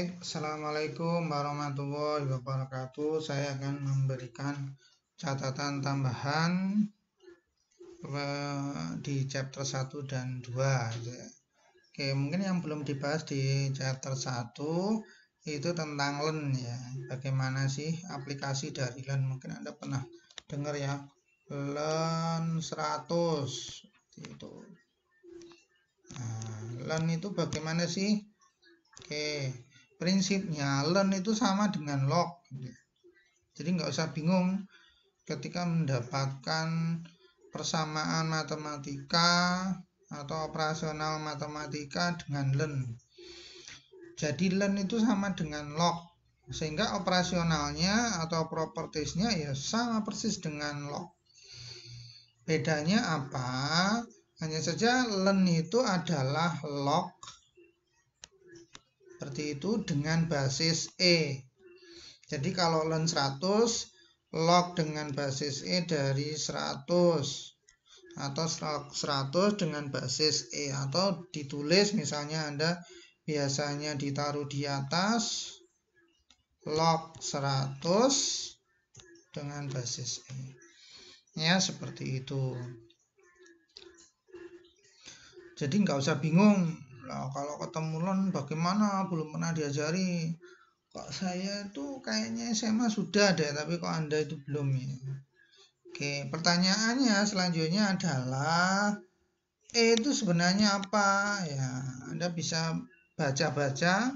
Baik, Assalamualaikum warahmatullahi wabarakatuh. Saya akan memberikan catatan tambahan eh, di chapter 1 dan 2. Oke, mungkin yang belum dibahas di chapter 1 itu tentang LEN ya. Bagaimana sih aplikasi dari LEN? Mungkin Anda pernah dengar ya. LEN 100 itu. Nah, LEN itu bagaimana sih Oke, okay prinsipnya learn itu sama dengan log jadi nggak usah bingung ketika mendapatkan persamaan matematika atau operasional matematika dengan learn jadi learn itu sama dengan log sehingga operasionalnya atau propertiesnya ya sama persis dengan log bedanya apa hanya saja learn itu adalah log seperti itu dengan basis E. Jadi kalau len 100 log dengan basis E dari 100 atau log 100 dengan basis E atau ditulis misalnya Anda biasanya ditaruh di atas log 100 dengan basis E. Ya, seperti itu. Jadi nggak usah bingung Nah, kalau ketemu lon bagaimana? Belum pernah diajari. Kok saya itu kayaknya SMA sudah deh, tapi kok Anda itu belum ya? Oke, pertanyaannya selanjutnya adalah E itu sebenarnya apa? Ya, Anda bisa baca-baca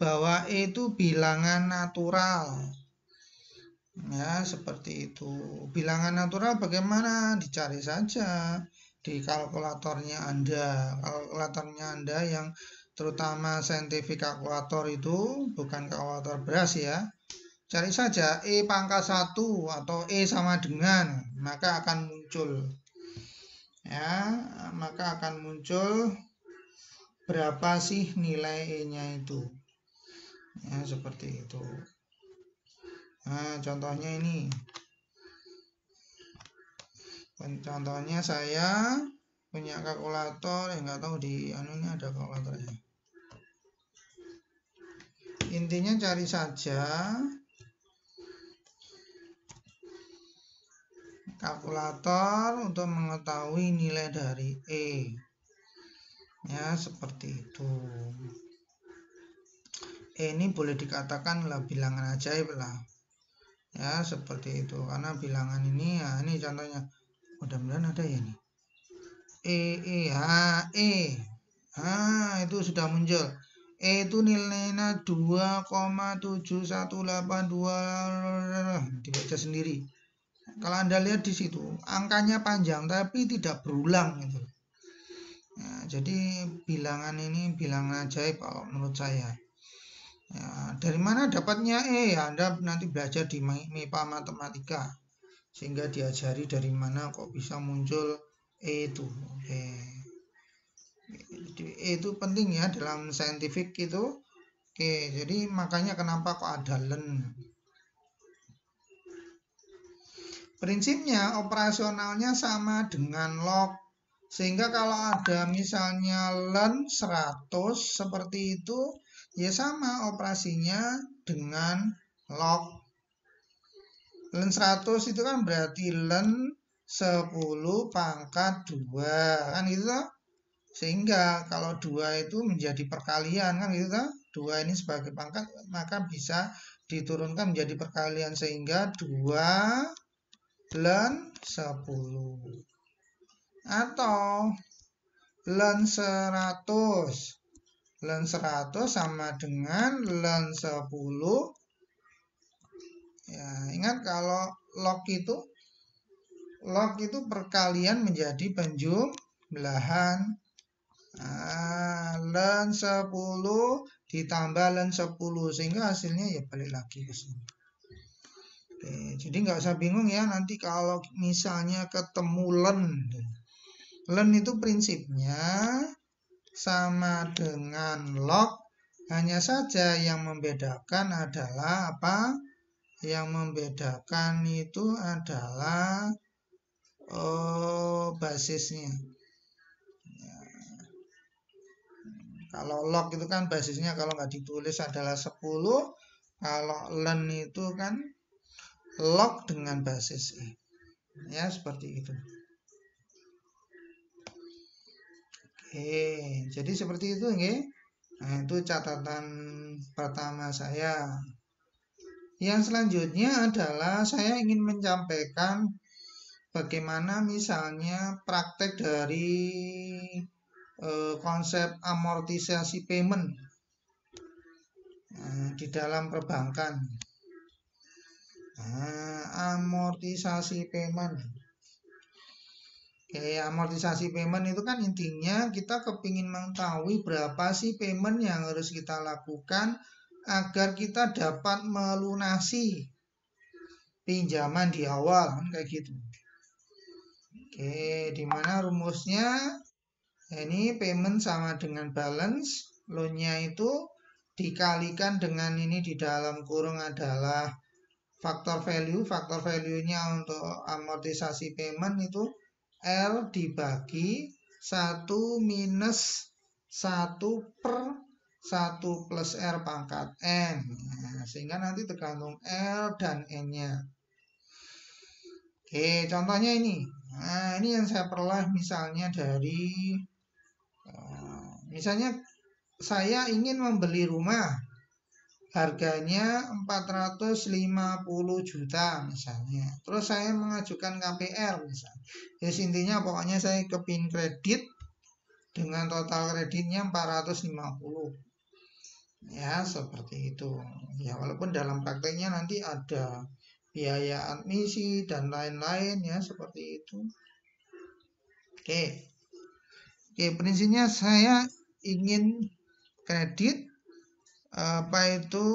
bahwa E itu bilangan natural. Ya, seperti itu. Bilangan natural bagaimana? Dicari saja di kalkulatornya Anda. Kalkulatornya Anda yang terutama saintifik kalkulator itu bukan kalkulator beras ya. Cari saja E pangkat 1 atau E sama dengan, maka akan muncul. Ya, maka akan muncul berapa sih nilai E-nya itu. Ya, seperti itu. Nah, contohnya ini contohnya saya punya kalkulator yang nggak tahu di anunya ada kalkulatornya intinya cari saja kalkulator untuk mengetahui nilai dari E ya seperti itu E ini boleh dikatakan lah bilangan ajaib lah ya seperti itu karena bilangan ini ya ini contohnya mudah-mudahan ada ya nih e e h e ah itu sudah muncul e itu nilainya dua dibaca sendiri kalau anda lihat di situ angkanya panjang tapi tidak berulang gitu ya, jadi bilangan ini bilangan ajaib kalau menurut saya Ya, dari mana dapatnya E? Ya, Anda nanti belajar di MIPA Matematika sehingga diajari dari mana kok bisa muncul E itu E, e itu penting ya dalam saintifik itu oke jadi makanya kenapa kok ada len prinsipnya operasionalnya sama dengan log sehingga kalau ada misalnya len 100 seperti itu ya sama operasinya dengan log len 100 itu kan berarti len 10 pangkat 2 kan gitu toh? sehingga kalau 2 itu menjadi perkalian kan gitu toh? 2 ini sebagai pangkat maka bisa diturunkan menjadi perkalian sehingga 2 len 10 atau len 100 len 100 sama dengan len 10 Ya, ingat kalau log itu log itu perkalian menjadi penjumlahan belahan len 10 ditambah len 10 sehingga hasilnya ya balik lagi ke sini. Oke, jadi nggak usah bingung ya nanti kalau misalnya ketemu len. Len itu prinsipnya sama dengan log hanya saja yang membedakan adalah apa? Yang membedakan itu adalah oh, basisnya. Ya. Kalau log itu kan basisnya kalau nggak ditulis adalah 10. Kalau len itu kan log dengan basis E. Ya, seperti itu. Oke, jadi seperti itu nih. Nah, itu catatan pertama saya. Yang selanjutnya adalah saya ingin menyampaikan bagaimana misalnya praktek dari eh, konsep amortisasi payment nah, di dalam perbankan. Nah, amortisasi payment. Oke, amortisasi payment itu kan intinya kita kepingin mengetahui berapa sih payment yang harus kita lakukan agar kita dapat melunasi pinjaman di awal kan kayak gitu. Oke, dimana rumusnya ini payment sama dengan balance, loannya itu dikalikan dengan ini di dalam kurung adalah faktor value, faktor value-nya untuk amortisasi payment itu L dibagi 1 minus 1 per 1 plus R pangkat N. Nah, sehingga nanti tergantung L dan N-nya. Oke, contohnya ini. Nah, ini yang saya perlah misalnya dari... Eh, misalnya saya ingin membeli rumah. Harganya 450 juta misalnya. Terus saya mengajukan KPR misalnya. Jadi intinya pokoknya saya kepin kredit dengan total kreditnya 450 ya seperti itu ya walaupun dalam prakteknya nanti ada biaya admisi dan lain-lain ya seperti itu oke oke prinsipnya saya ingin kredit apa itu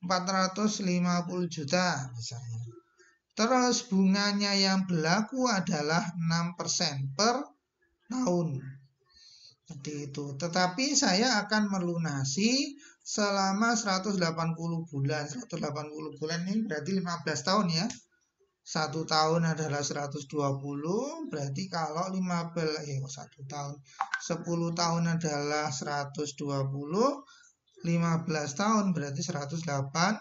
450 juta misalnya terus bunganya yang berlaku adalah 6% per tahun seperti itu tetapi saya akan melunasi selama 180 bulan. 180 bulan ini berarti 15 tahun ya. Satu tahun adalah 120, berarti kalau 15, ya satu tahun. 10 tahun adalah 120, 15 tahun berarti 180.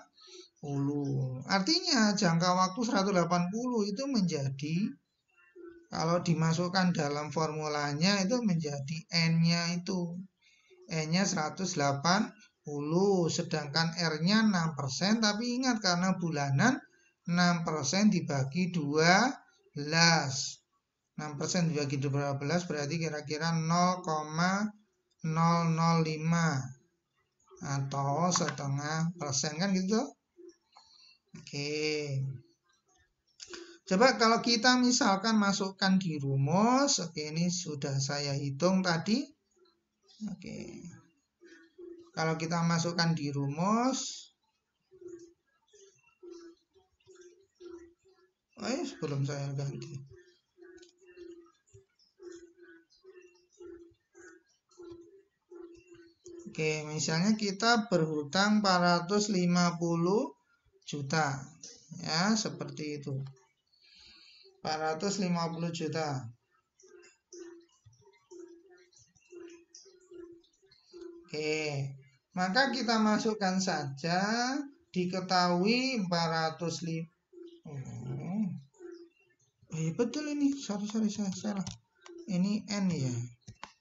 Artinya jangka waktu 180 itu menjadi kalau dimasukkan dalam formulanya itu menjadi n-nya itu n-nya 180 10, sedangkan R-nya 6% tapi ingat karena bulanan 6% dibagi 12 6% dibagi 12 berarti kira-kira 0,005 atau setengah persen kan gitu Oke Coba kalau kita misalkan masukkan di rumus Oke ini sudah saya hitung tadi Oke kalau kita masukkan di rumus, eh sebelum saya ganti. Oke, misalnya kita berhutang 450 juta. Ya, seperti itu. 450 juta. Oke. Maka kita masukkan saja diketahui 405. Oh. Hmm. Eh, betul ini. Sorry, sorry, saya salah. Ini N ya.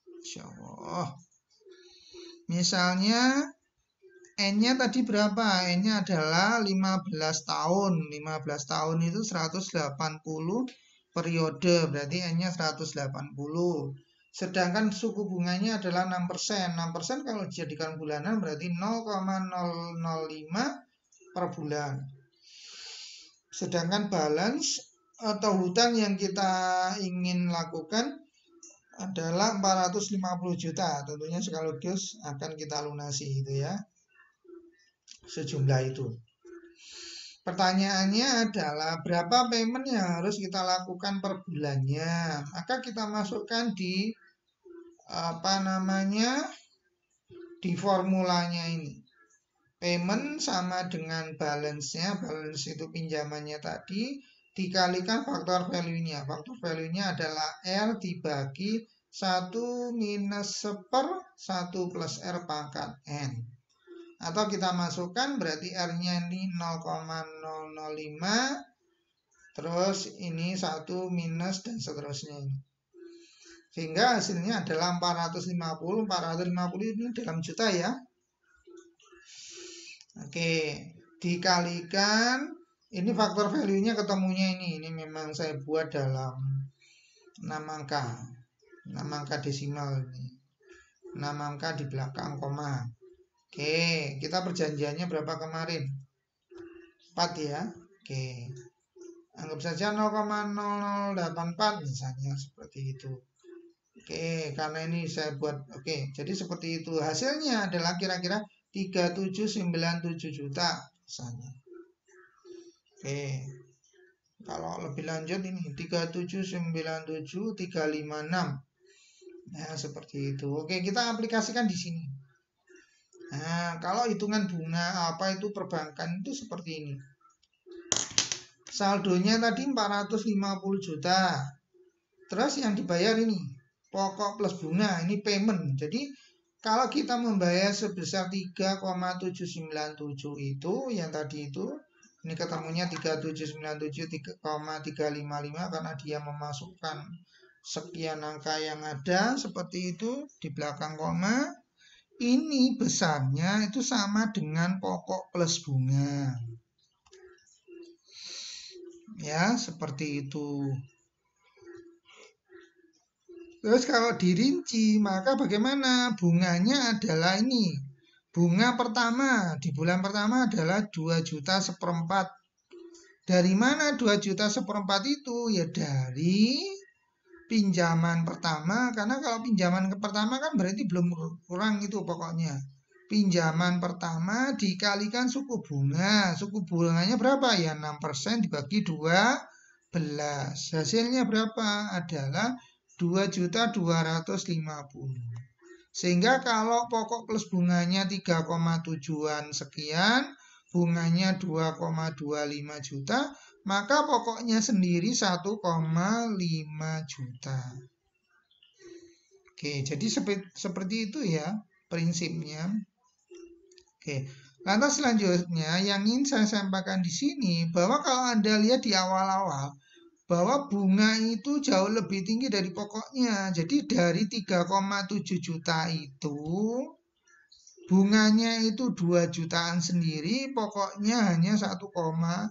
Insya Allah. Misalnya N-nya tadi berapa? N-nya adalah 15 tahun. 15 tahun itu 180 periode. Berarti N-nya 180. Sedangkan suku bunganya adalah 6%. 6% kalau dijadikan bulanan berarti 0,005 per bulan. Sedangkan balance atau hutang yang kita ingin lakukan adalah 450 juta. Tentunya sekaligus akan kita lunasi itu ya. Sejumlah itu. Pertanyaannya adalah berapa payment yang harus kita lakukan per bulannya? Maka kita masukkan di apa namanya di formulanya ini payment sama dengan balance-nya balance itu pinjamannya tadi dikalikan faktor value-nya faktor value-nya adalah R dibagi 1 minus 1 per 1 plus R pangkat N atau kita masukkan berarti R-nya ini 0,005 terus ini 1 minus dan seterusnya ini sehingga hasilnya adalah 450, 450 ini dalam juta ya. Oke, dikalikan ini faktor value-nya ketemunya ini. Ini memang saya buat dalam 6 angka. 6 angka desimal ini. 6 angka di belakang koma. Oke, kita perjanjiannya berapa kemarin? 4 ya. Oke. Anggap saja 0,0084 misalnya seperti itu. Oke, karena ini saya buat oke. Jadi seperti itu. Hasilnya adalah kira-kira 3797 juta misalnya. Oke. Kalau lebih lanjut ini 3797 356. Nah, seperti itu. Oke, kita aplikasikan di sini. Nah, kalau hitungan bunga apa itu perbankan itu seperti ini. Saldonya tadi 450 juta. Terus yang dibayar ini pokok plus bunga ini payment. Jadi kalau kita membayar sebesar 3,797 itu yang tadi itu ini ketemunya 3797 3,355 karena dia memasukkan sekian angka yang ada seperti itu di belakang koma ini besarnya itu sama dengan pokok plus bunga ya seperti itu Terus kalau dirinci, maka bagaimana? Bunganya adalah ini. Bunga pertama di bulan pertama adalah 2 juta seperempat. Dari mana 2 juta seperempat itu? Ya dari pinjaman pertama. Karena kalau pinjaman ke pertama kan berarti belum kurang itu pokoknya. Pinjaman pertama dikalikan suku bunga. Suku bunganya berapa? Ya 6% dibagi 12. Hasilnya berapa? Adalah 2.250. Sehingga kalau pokok plus bunganya 3,7-an sekian, bunganya 2,25 juta, maka pokoknya sendiri 1,5 juta. Oke, jadi seperti, seperti itu ya prinsipnya. Oke, lantas selanjutnya yang ingin saya sampaikan di sini bahwa kalau Anda lihat di awal-awal bahwa bunga itu jauh lebih tinggi dari pokoknya. Jadi dari 3,7 juta itu bunganya itu 2 jutaan sendiri, pokoknya hanya 1,5.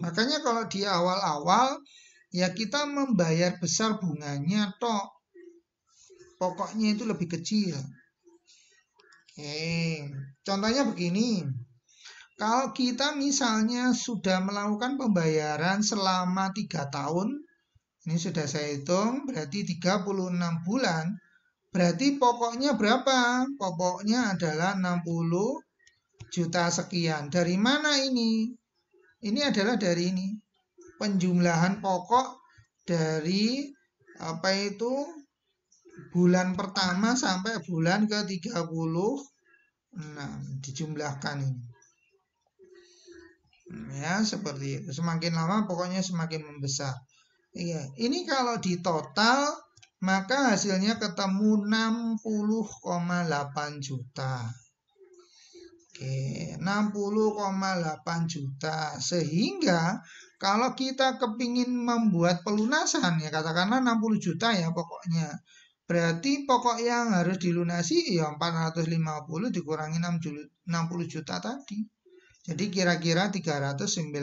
Makanya kalau di awal-awal ya kita membayar besar bunganya tok. Pokoknya itu lebih kecil. Oke, contohnya begini. Kalau kita misalnya sudah melakukan pembayaran selama 3 tahun, ini sudah saya hitung, berarti 36 bulan, berarti pokoknya berapa? Pokoknya adalah 60 juta sekian. Dari mana ini? Ini adalah dari ini. Penjumlahan pokok dari apa itu bulan pertama sampai bulan ke 36 dijumlahkan ini ya seperti itu semakin lama pokoknya semakin membesar iya ini kalau di total maka hasilnya ketemu 60,8 juta Oke, 60,8 juta sehingga kalau kita kepingin membuat pelunasan ya katakanlah 60 juta ya pokoknya Berarti pokok yang harus dilunasi ya 450 dikurangi 60 juta tadi. Jadi kira-kira 390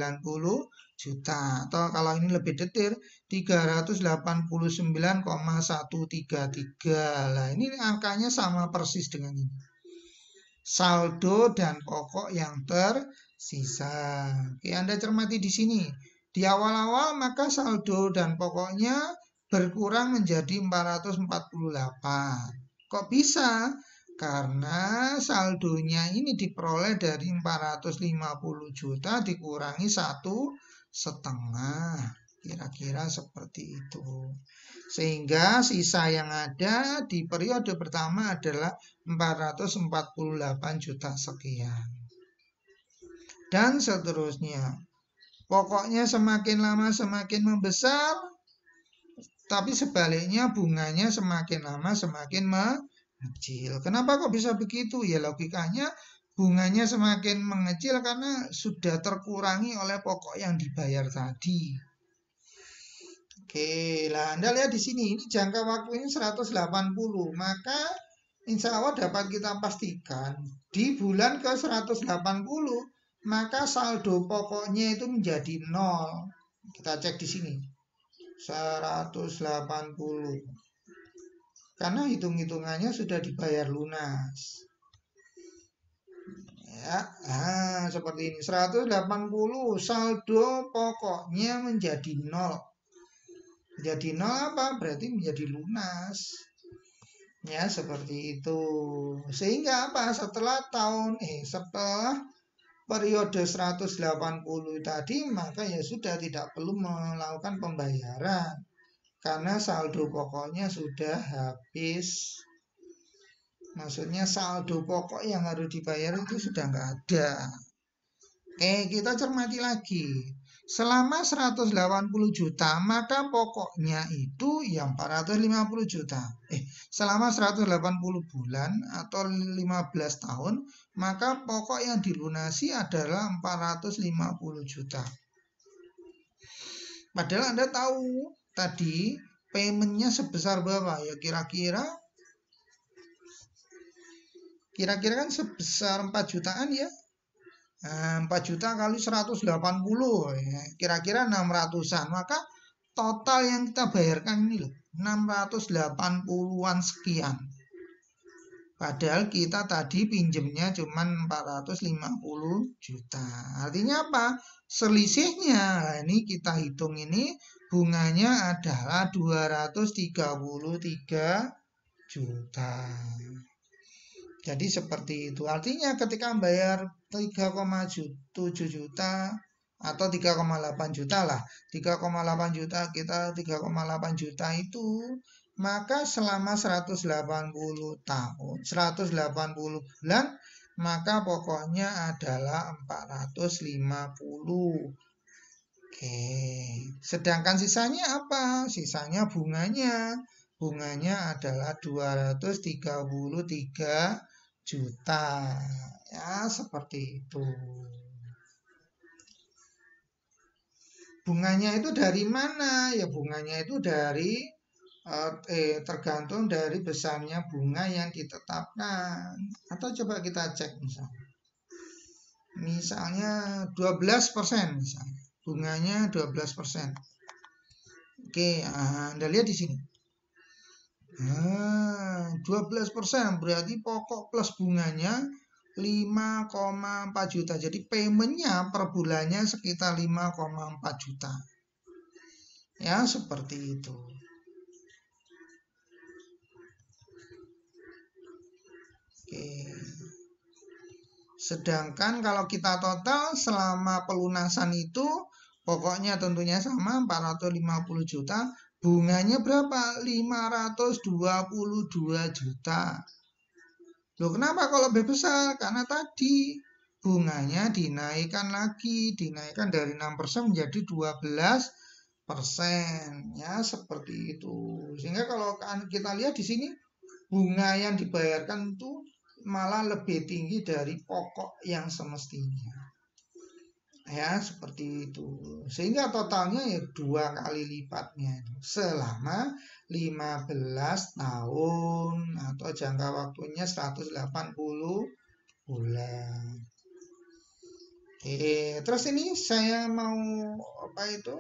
juta atau kalau ini lebih detail 389,133. Lah ini angkanya sama persis dengan ini. Saldo dan pokok yang tersisa. Oke, Anda cermati di sini. Di awal-awal maka saldo dan pokoknya berkurang menjadi 448. Kok bisa? karena saldonya ini diperoleh dari 450 juta dikurangi satu setengah kira-kira seperti itu sehingga sisa yang ada di periode pertama adalah 448 juta sekian dan seterusnya pokoknya semakin lama semakin membesar tapi sebaliknya bunganya semakin lama semakin membesar kecil. Kenapa kok bisa begitu? Ya logikanya bunganya semakin mengecil karena sudah terkurangi oleh pokok yang dibayar tadi. Oke, lah Anda lihat di sini ini jangka waktunya 180, maka insya Allah dapat kita pastikan di bulan ke 180 maka saldo pokoknya itu menjadi nol. Kita cek di sini. 180 karena hitung-hitungannya sudah dibayar lunas. Ya, ah, seperti ini 180 saldo pokoknya menjadi nol. Jadi nol apa? Berarti menjadi lunas. Ya, seperti itu. Sehingga apa? Setelah tahun eh setelah periode 180 tadi maka ya sudah tidak perlu melakukan pembayaran karena saldo pokoknya sudah habis maksudnya saldo pokok yang harus dibayar itu sudah nggak ada oke kita cermati lagi selama 180 juta maka pokoknya itu yang 450 juta eh selama 180 bulan atau 15 tahun maka pokok yang dilunasi adalah 450 juta padahal Anda tahu tadi paymentnya sebesar berapa ya kira-kira kira-kira kan sebesar 4 jutaan ya nah, empat 4 juta kali 180 ya kira-kira 600an maka total yang kita bayarkan ini loh 680-an sekian Padahal kita tadi pinjemnya cuma 450 juta. Artinya apa? Selisihnya nah, ini kita hitung ini bunganya adalah 233 juta. Jadi seperti itu. Artinya ketika membayar 3,7 juta atau 3,8 juta lah. 3,8 juta kita 3,8 juta itu maka selama 180 tahun 180 bulan maka pokoknya adalah 450 Oke sedangkan sisanya apa sisanya bunganya bunganya adalah 233 juta ya seperti itu bunganya itu dari mana ya bunganya itu dari Eh, eh, tergantung dari besarnya bunga yang ditetapkan. Atau coba kita cek misalnya. Misalnya 12% persen Bunganya 12%. Oke, eh, Anda lihat di sini. Ah, 12% berarti pokok plus bunganya 5,4 juta. Jadi paymentnya per bulannya sekitar 5,4 juta. Ya, seperti itu. Oke. Sedangkan kalau kita total selama pelunasan itu pokoknya tentunya sama 450 juta, bunganya berapa? 522 juta. Loh kenapa kalau lebih besar? Karena tadi bunganya dinaikkan lagi, dinaikkan dari 6% menjadi 12 persen ya seperti itu sehingga kalau kita lihat di sini bunga yang dibayarkan itu malah lebih tinggi dari pokok yang semestinya ya seperti itu sehingga totalnya ya dua kali lipatnya itu selama 15 tahun atau jangka waktunya 180 bulan Oke, eh, terus ini saya mau apa itu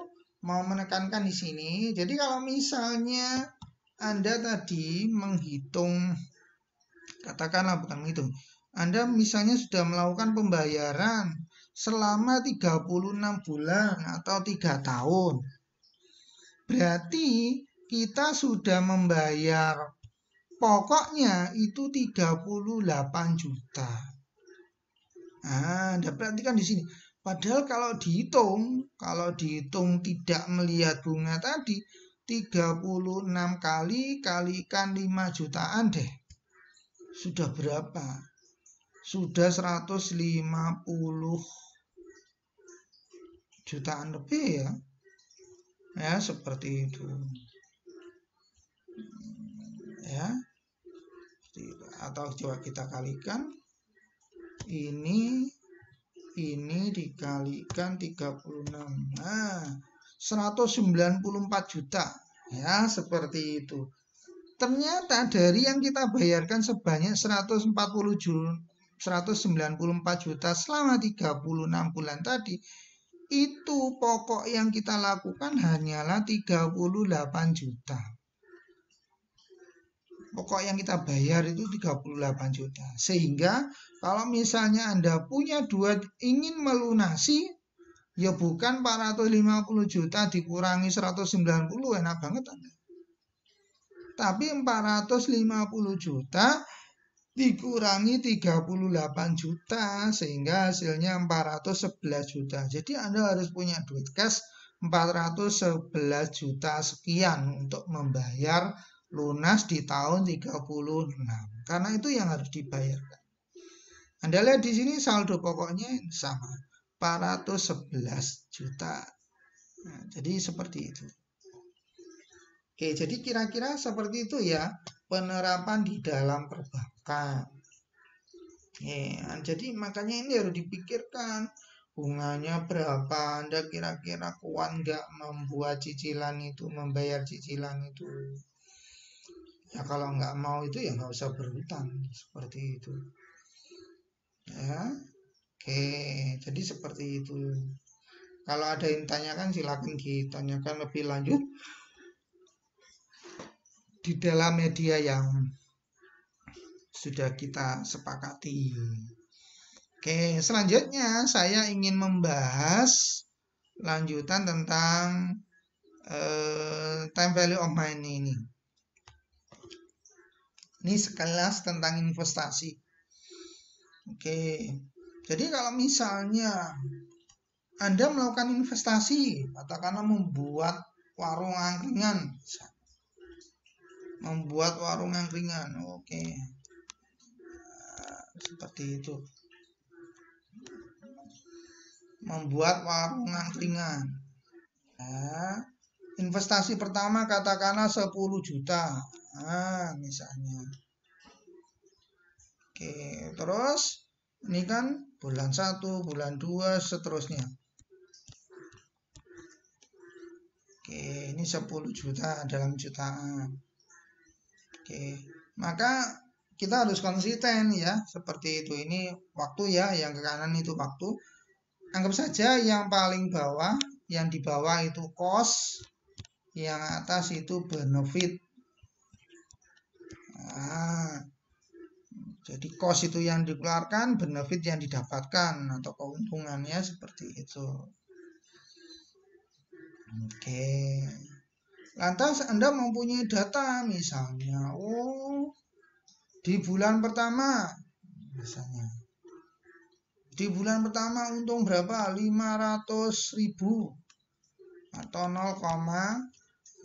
mau menekankan di sini jadi kalau misalnya anda tadi menghitung katakanlah bukan menghitung. Anda misalnya sudah melakukan pembayaran selama 36 bulan atau 3 tahun. Berarti kita sudah membayar pokoknya itu 38 juta. Nah, Anda perhatikan di sini. Padahal kalau dihitung, kalau dihitung tidak melihat bunga tadi, 36 kali kalikan 5 jutaan deh. Sudah berapa? Sudah 150 jutaan lebih ya. Ya, seperti itu. Ya. Atau coba kita kalikan ini ini dikalikan 36. Nah, 194 juta. Ya, seperti itu ternyata dari yang kita bayarkan sebanyak 140 juta 194 juta selama 36 bulan tadi itu pokok yang kita lakukan hanyalah 38 juta pokok yang kita bayar itu 38 juta sehingga kalau misalnya Anda punya dua ingin melunasi ya bukan 450 juta dikurangi 190 enak banget Anda tapi 450 juta dikurangi 38 juta sehingga hasilnya 411 juta. Jadi Anda harus punya duit cash 411 juta sekian untuk membayar lunas di tahun 36. Karena itu yang harus dibayarkan. Anda lihat di sini saldo pokoknya sama 411 juta. Nah, jadi seperti itu. Oke, jadi kira-kira seperti itu ya penerapan di dalam perbankan. Ya, jadi makanya ini harus dipikirkan bunganya berapa Anda kira-kira kuat nggak membuat cicilan itu membayar cicilan itu ya kalau nggak mau itu ya nggak usah berhutang seperti itu ya oke jadi seperti itu kalau ada yang tanyakan silakan ditanyakan lebih lanjut di dalam media yang sudah kita sepakati. Oke, selanjutnya saya ingin membahas lanjutan tentang uh, time value of money ini. Ini sekelas tentang investasi. Oke, jadi kalau misalnya Anda melakukan investasi, katakanlah membuat warung angkringan, membuat warung yang ringan, oke okay. Nah, seperti itu membuat warung angkringan nah, investasi pertama katakanlah 10 juta nah, misalnya oke okay. terus ini kan bulan 1 bulan 2 seterusnya oke okay. ini 10 juta dalam jutaan Oke, maka kita harus konsisten ya, seperti itu. Ini waktu ya, yang ke kanan itu waktu. Anggap saja yang paling bawah, yang di bawah itu kos, yang atas itu benefit. Nah, jadi kos itu yang dikeluarkan, benefit yang didapatkan atau keuntungannya seperti itu. Oke. Okay. Lantas Anda mempunyai data misalnya, oh di bulan pertama misalnya. Di bulan pertama untung berapa? 500 ribu atau 0,5.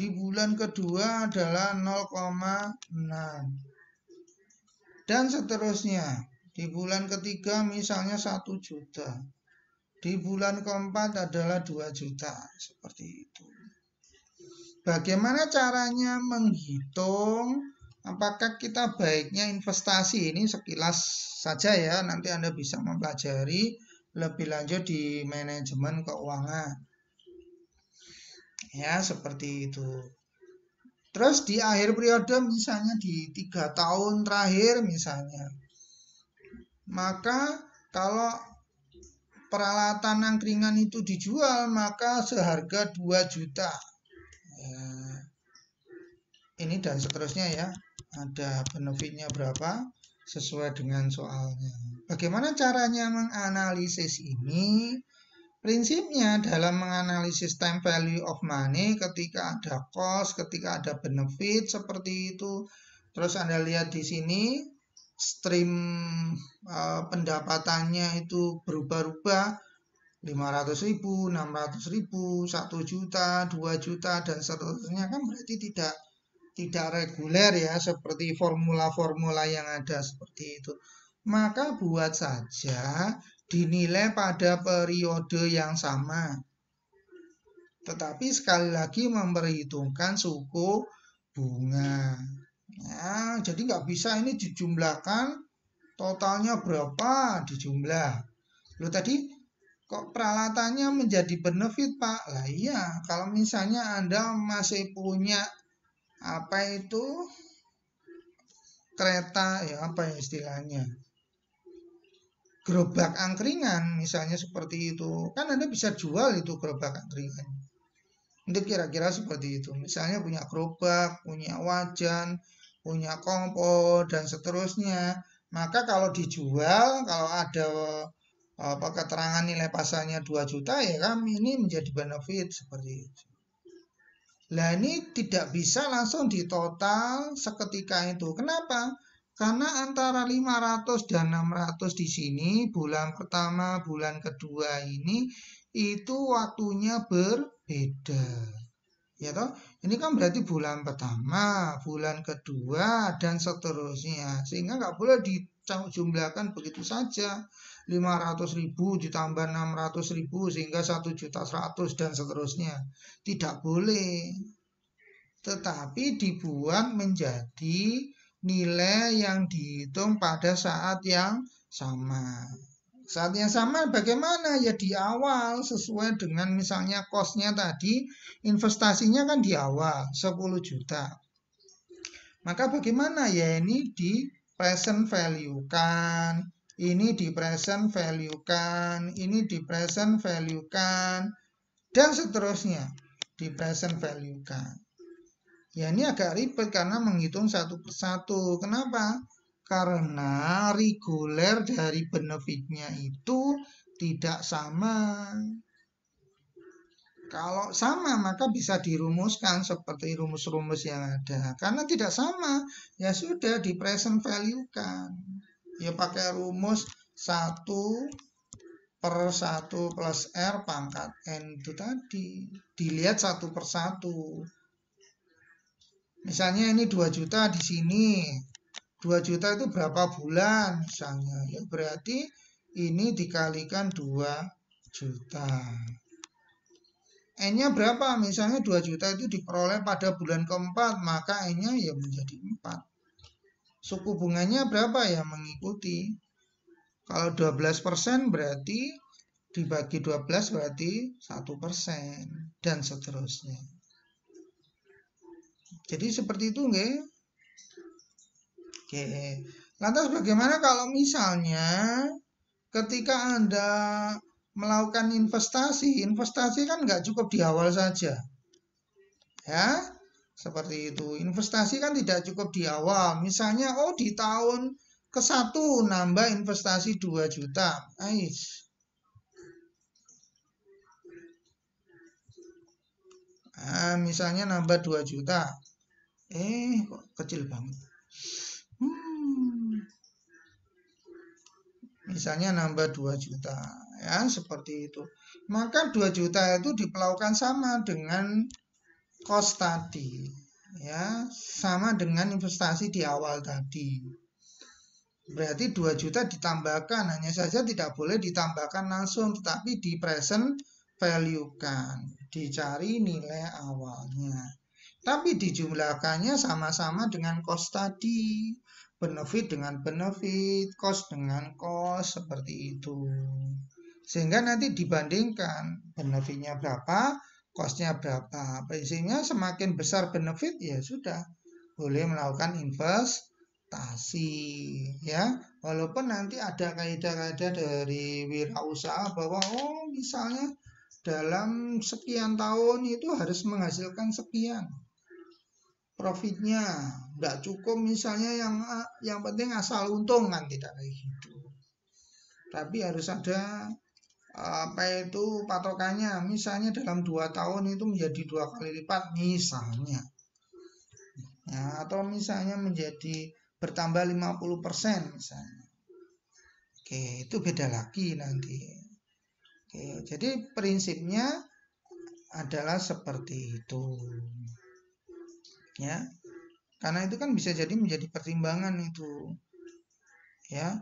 Di bulan kedua adalah 0,6. Dan seterusnya. Di bulan ketiga misalnya 1 juta. Di bulan keempat adalah 2 juta. Seperti itu. Bagaimana caranya menghitung apakah kita baiknya investasi ini sekilas saja ya. Nanti Anda bisa mempelajari lebih lanjut di manajemen keuangan. Ya, seperti itu. Terus di akhir periode misalnya di tiga tahun terakhir misalnya. Maka kalau peralatan angkringan itu dijual maka seharga 2 juta ini dan seterusnya ya ada benefitnya berapa sesuai dengan soalnya bagaimana caranya menganalisis ini prinsipnya dalam menganalisis time value of money ketika ada cost ketika ada benefit seperti itu terus anda lihat di sini stream uh, pendapatannya itu berubah-ubah 500 ribu, 600 ribu, 1 juta, 2 juta, dan seterusnya kan berarti tidak tidak reguler ya seperti formula-formula yang ada seperti itu maka buat saja dinilai pada periode yang sama tetapi sekali lagi memperhitungkan suku bunga ya, jadi nggak bisa ini dijumlahkan totalnya berapa dijumlah lo tadi kok peralatannya menjadi benefit pak lah iya kalau misalnya anda masih punya apa itu kereta ya apa ya istilahnya gerobak angkringan misalnya seperti itu kan anda bisa jual itu gerobak angkringan itu kira-kira seperti itu misalnya punya gerobak punya wajan punya kompor dan seterusnya maka kalau dijual kalau ada apa keterangan nilai pasarnya 2 juta ya kami ini menjadi benefit seperti itu Nah ini tidak bisa langsung ditotal seketika itu. Kenapa? Karena antara 500 dan 600 di sini bulan pertama, bulan kedua ini itu waktunya berbeda. Ya toh? Ini kan berarti bulan pertama, bulan kedua dan seterusnya. Sehingga nggak boleh di jumlahkan begitu saja 500 ribu ditambah 600 ribu sehingga 1 juta 100 dan seterusnya tidak boleh tetapi dibuat menjadi nilai yang dihitung pada saat yang sama saat yang sama bagaimana ya di awal sesuai dengan misalnya kosnya tadi investasinya kan di awal 10 juta maka bagaimana ya ini di present value kan, ini di present value kan, ini di present value kan, dan seterusnya di present value kan. Ya ini agak ribet karena menghitung satu persatu. Kenapa? Karena reguler dari benefitnya itu tidak sama. Kalau sama maka bisa dirumuskan seperti rumus-rumus yang ada. Karena tidak sama, ya sudah di present value-kan. Ya pakai rumus 1 per 1 plus R pangkat N itu tadi. Dilihat satu per satu. Misalnya ini 2 juta di sini. 2 juta itu berapa bulan misalnya. Ya berarti ini dikalikan 2 juta. N-nya berapa? Misalnya 2 juta itu diperoleh pada bulan keempat, maka N-nya ya menjadi 4. Suku bunganya berapa ya? Mengikuti. Kalau 12% berarti dibagi 12 berarti 1% dan seterusnya. Jadi seperti itu nggih. Oke. Lantas bagaimana kalau misalnya ketika Anda melakukan investasi, investasi kan nggak cukup di awal saja. Ya, seperti itu. Investasi kan tidak cukup di awal. Misalnya, oh di tahun ke satu nambah investasi 2 juta. Ais. Nah, misalnya nambah 2 juta. Eh, kok kecil banget. Hmm. Misalnya nambah 2 juta ya seperti itu maka 2 juta itu dipelaukan sama dengan cost tadi ya sama dengan investasi di awal tadi berarti 2 juta ditambahkan hanya saja tidak boleh ditambahkan langsung tetapi di present value kan dicari nilai awalnya tapi dijumlahkannya sama-sama dengan cost tadi benefit dengan benefit cost dengan cost seperti itu sehingga nanti dibandingkan benefitnya berapa, costnya berapa. Prinsipnya semakin besar benefit ya sudah boleh melakukan investasi ya. Walaupun nanti ada kaidah-kaidah dari wirausaha bahwa oh misalnya dalam sekian tahun itu harus menghasilkan sekian profitnya nggak cukup misalnya yang yang penting asal untung kan tidak kayak gitu tapi harus ada apa itu patokannya misalnya dalam dua tahun itu menjadi dua kali lipat misalnya ya, atau misalnya menjadi bertambah 50% misalnya oke itu beda lagi nanti oke jadi prinsipnya adalah seperti itu ya karena itu kan bisa jadi menjadi pertimbangan itu ya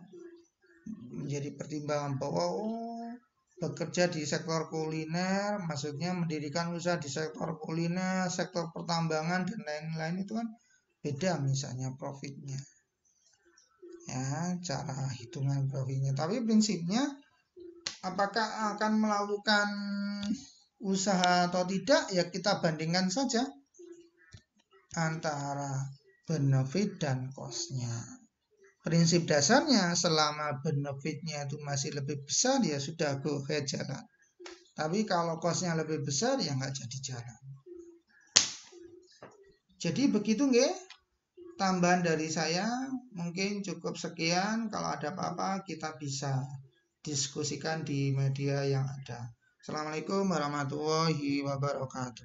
menjadi pertimbangan bahwa oh bekerja di sektor kuliner, maksudnya mendirikan usaha di sektor kuliner, sektor pertambangan dan lain-lain itu kan beda misalnya profitnya. Ya, cara hitungan profitnya. Tapi prinsipnya apakah akan melakukan usaha atau tidak ya kita bandingkan saja antara benefit dan costnya prinsip dasarnya selama benefitnya itu masih lebih besar ya sudah go ahead jalan tapi kalau kosnya lebih besar ya nggak jadi jalan jadi begitu nggih tambahan dari saya mungkin cukup sekian kalau ada apa-apa kita bisa diskusikan di media yang ada Assalamualaikum warahmatullahi wabarakatuh